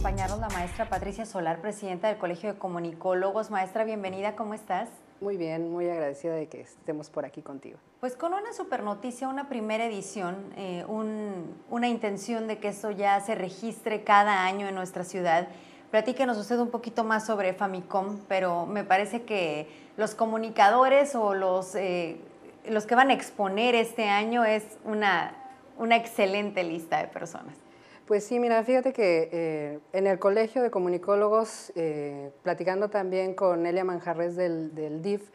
acompañarnos la maestra Patricia Solar, presidenta del Colegio de Comunicólogos. Maestra, bienvenida, ¿cómo estás? Muy bien, muy agradecida de que estemos por aquí contigo. Pues con una super noticia, una primera edición, eh, una intención de que esto ya se registre cada año en nuestra ciudad. Platíquenos usted un poquito más sobre Famicom, pero me parece que los comunicadores o los, eh, los que van a exponer este año es una excelente lista de personas. Pues sí, mira, fíjate que eh, en el Colegio de Comunicólogos, eh, platicando también con Elia Manjarres del, DIF,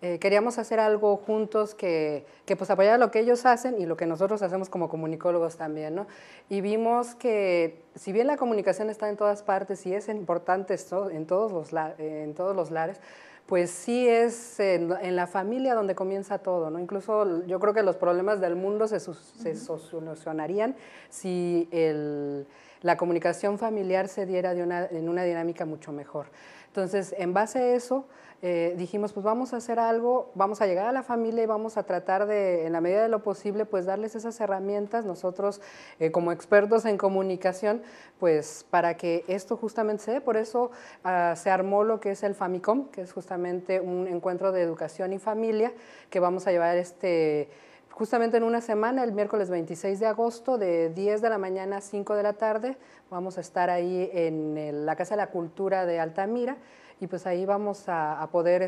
eh, queríamos hacer algo juntos que, que pues apoyara lo que ellos hacen y lo que nosotros hacemos como comunicólogos también, ¿no? Y vimos que si bien la comunicación está en todas partes y es importante esto, en, todos los, en todos los lares, pues sí es en, la familia donde comienza todo, ¿no? Incluso yo creo que los problemas del mundo se, solucionarían si el la comunicación familiar se diera de una, en una dinámica mucho mejor. Entonces, en base a eso, eh, dijimos, pues vamos a hacer algo, vamos a llegar a la familia y vamos a tratar de, en la medida de lo posible, pues darles esas herramientas, nosotros eh, como expertos en comunicación, pues para que esto justamente se dé. Por eso ah, se armó lo que es el FAMICOM, que es justamente un encuentro de educación y familia que vamos a llevar este justamente en una semana, el miércoles 26 de agosto, de 10 de la mañana a 5 de la tarde, vamos a estar ahí en eh, la Casa de la Cultura de Altamira y pues ahí vamos a, poder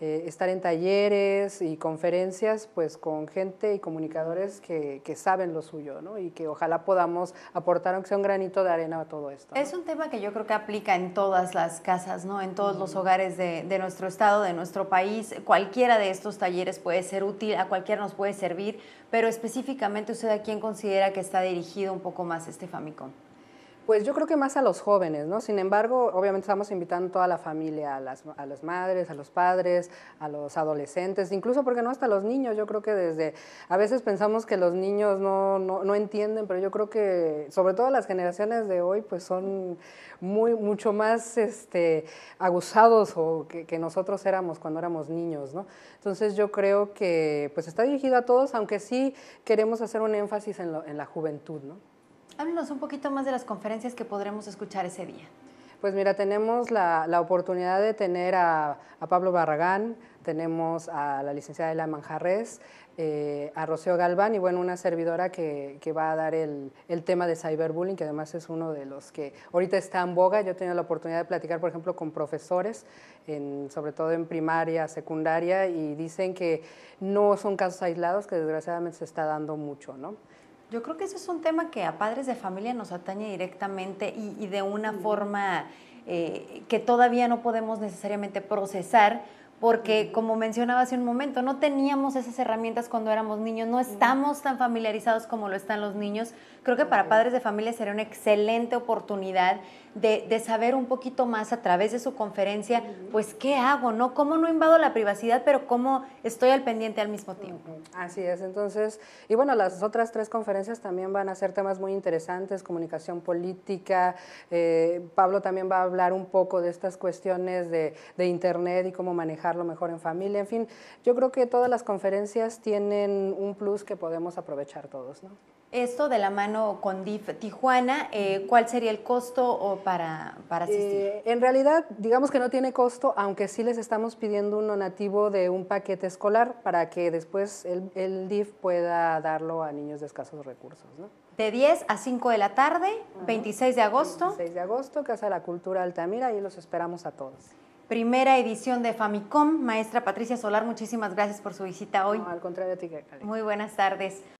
eh, estar en talleres y conferencias pues con gente y comunicadores que, saben lo suyo ¿no? y que ojalá podamos aportar aunque sea un granito de arena a todo esto. Es un tema que yo creo que aplica en todas las casas, ¿no? en todos los hogares de, de nuestro estado, de nuestro país. Cualquiera de estos talleres puede ser útil, a cualquiera nos puede servir, pero específicamente usted a quién considera que está dirigido un poco más este Famicom. Pues yo creo que más a los jóvenes, ¿no? Sin embargo, obviamente estamos invitando a toda la familia, a las, a madres, a los padres, a los adolescentes, incluso, porque no hasta los niños? Yo creo que desde, a veces pensamos que los niños no, no, entienden, pero yo creo que sobre todo las generaciones de hoy pues son muy, mucho más este, o que, nosotros éramos cuando éramos niños, ¿no? Entonces yo creo que pues está dirigido a todos, aunque sí queremos hacer un énfasis en la juventud, ¿no? Háblenos un poquito más de las conferencias que podremos escuchar ese día. Pues mira, tenemos la, oportunidad de tener a, Pablo Barragán, tenemos a la licenciada la Manjarres, eh, a Rocío Galván y bueno, una servidora que, va a dar el, tema de cyberbullying, que además es uno de los que ahorita está en boga. Yo he tenido la oportunidad de platicar, por ejemplo, con profesores, sobre todo en primaria, secundaria, y dicen que no son casos aislados, que desgraciadamente se está dando mucho, ¿no? Yo creo que ese es un tema que a padres de familia nos atañe directamente y, de una forma eh, que todavía no podemos necesariamente procesar porque como mencionaba hace un momento, no teníamos esas herramientas cuando éramos niños, no estamos tan familiarizados como lo están los niños. Creo que para padres de familia sería una excelente oportunidad de, saber un poquito más a través de su conferencia, pues qué hago, ¿no? ¿Cómo no invado la privacidad, pero cómo estoy al pendiente al mismo tiempo? Así es, entonces, y bueno, las otras tres conferencias también van a ser temas muy interesantes, comunicación política, eh, Pablo también va a hablar un poco de estas cuestiones de, de Internet y cómo manejar lo mejor en familia. En fin, yo creo que todas las conferencias tienen un plus que podemos aprovechar todos. Esto de la mano con DIF Tijuana, eh, ¿cuál sería el costo para, para asistir? Eh, en realidad, digamos que no tiene costo, aunque sí les estamos pidiendo un donativo de un paquete escolar para que después el, DIF pueda darlo a niños de escasos recursos. De 10 a 5 de la tarde, 26 de agosto. 26 de agosto, Casa de la Cultura Altamira, ahí los esperamos a todos primera edición de Famicom. Maestra Patricia Solar, muchísimas gracias por su visita hoy. al contrario, a ti, Muy buenas tardes.